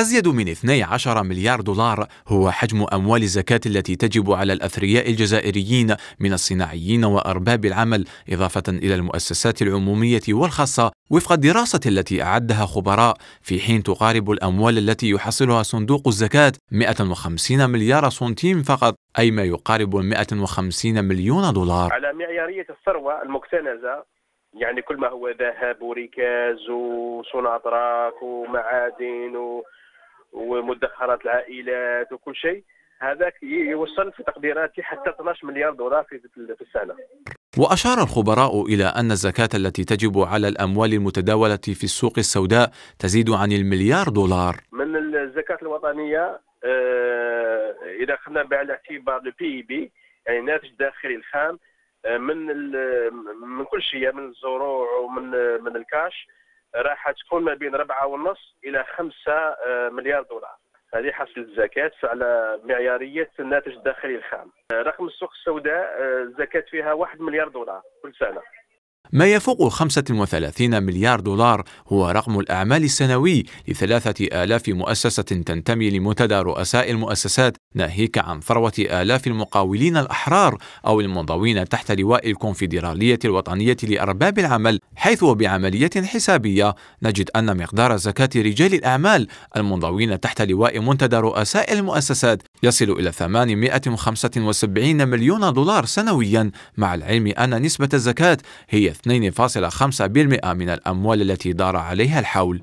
أزيد من 12 مليار دولار هو حجم أموال الزكاة التي تجب على الأثرياء الجزائريين من الصناعيين وأرباب العمل إضافة إلى المؤسسات العمومية والخاصة وفق الدراسة التي أعدها خبراء في حين تقارب الأموال التي يحصلها صندوق الزكاة 150 مليار سنتيم فقط أي ما يقارب 150 مليون دولار على معيارية الثروة المكتنزة يعني كل ما هو ذهب وركاز وصناطرات ومعادن و... ومدخرات العائلات وكل شيء هذاك يوصل في تقديراتي حتى 12 مليار دولار في السنه وأشار الخبراء إلى أن الزكاة التي تجب على الأموال المتداولة في السوق السوداء تزيد عن المليار دولار من الزكاة الوطنية آه، إذا خدنا بعين الاعتبار البي بي بي e يعني الناتج الداخلي الخام آه، من من كل شيء من الزروع ومن من الكاش راح تكون ما بين ربعة ونص إلى خمسة آه، مليار دولار هذه حصل الزكاة على معيارية الناتج الداخلي الخام آه، رقم السوق السوداء آه، الزكاة فيها واحد مليار دولار كل سنة ما يفوق 35 مليار دولار هو رقم الأعمال السنوي لثلاثة آلاف مؤسسة تنتمي لمنتدى رؤساء المؤسسات ناهيك عن ثروة آلاف المقاولين الأحرار أو المنضوين تحت لواء الكونفدرالية الوطنية لأرباب العمل حيث وبعملية حسابية نجد أن مقدار زكاة رجال الأعمال المنضوين تحت لواء منتدى رؤساء المؤسسات يصل إلى 875 مليون دولار سنويا مع العلم أن نسبة الزكاة هي 2.5% من الأموال التي دار عليها الحول